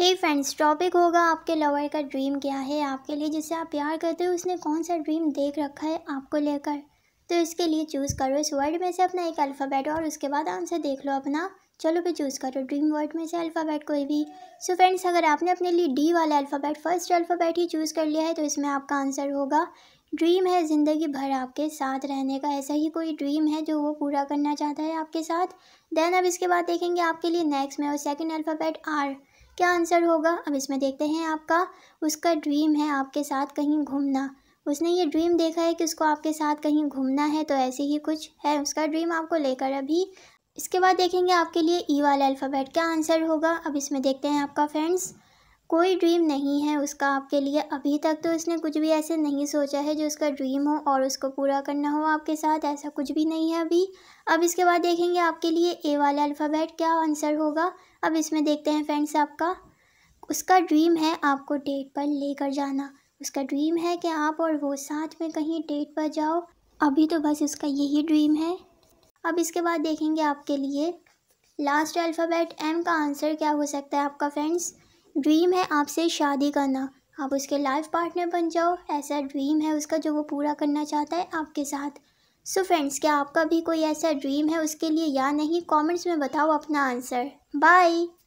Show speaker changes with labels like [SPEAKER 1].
[SPEAKER 1] हे friends topic होगा आपके lover का ड्रीम क्या है आपके लिए जिसे आप प्यार करते हो उसने कौन सा ड्रीम देख रखा है आपको लेकर तो इसके लिए चूज़ करो इस वर्ड में से अपना एक अल्फ़ाबेट और उसके बाद आंसर देख लो अपना चलो फिर चूज़ करो ड्रीम वर्ड में से अल्फ़ाबेट कोई भी सो so फ्रेंड्स अगर आपने अपने लिए डी वाला अल्फ़ाबेट फर्स्ट अल्फ़ाबेट ही चूज़ कर लिया है तो इसमें आपका आंसर होगा ड्रीम है ज़िंदगी भर आपके साथ रहने का ऐसा ही कोई ड्रीम है जो वो पूरा करना चाहता है आपके साथ देन अब इसके बाद देखेंगे आपके लिए नेक्स्ट में और सेकेंड अल्फ़ाबेट आर क्या आंसर होगा अब इसमें देखते हैं आपका उसका ड्रीम है आपके साथ कहीं घूमना उसने ये ड्रीम देखा है कि उसको आपके साथ कहीं घूमना है तो ऐसे ही कुछ है उसका ड्रीम आपको लेकर अभी इसके बाद देखेंगे आपके लिए ई e वाला अल्फ़ाबेट क्या आंसर होगा अब इसमें देखते हैं आपका फ्रेंड्स कोई ड्रीम नहीं है उसका आपके लिए अभी तक तो उसने कुछ भी ऐसे नहीं सोचा है जो उसका ड्रीम हो और उसको पूरा करना हो आपके साथ ऐसा कुछ भी नहीं है अभी अब इसके बाद देखेंगे आपके लिए ए वाला अल्फ़ाबेट क्या आंसर होगा अब इसमें देखते हैं फ्रेंड्स आपका उसका ड्रीम है आपको डेट पर लेकर जाना उसका ड्रीम है कि आप और वो साथ में कहीं डेट पर जाओ अभी तो बस उसका यही ड्रीम है अब इसके बाद देखेंगे आपके लिए लास्ट अल्फ़ाबेट एम का आंसर क्या हो सकता है आपका फ्रेंड्स ड्रीम है आपसे शादी करना आप उसके लाइफ पार्टनर बन जाओ ऐसा ड्रीम है उसका जो वो पूरा करना चाहता है आपके साथ सो so फ्रेंड्स क्या आपका भी कोई ऐसा ड्रीम है उसके लिए या नहीं कमेंट्स में बताओ अपना आंसर बाय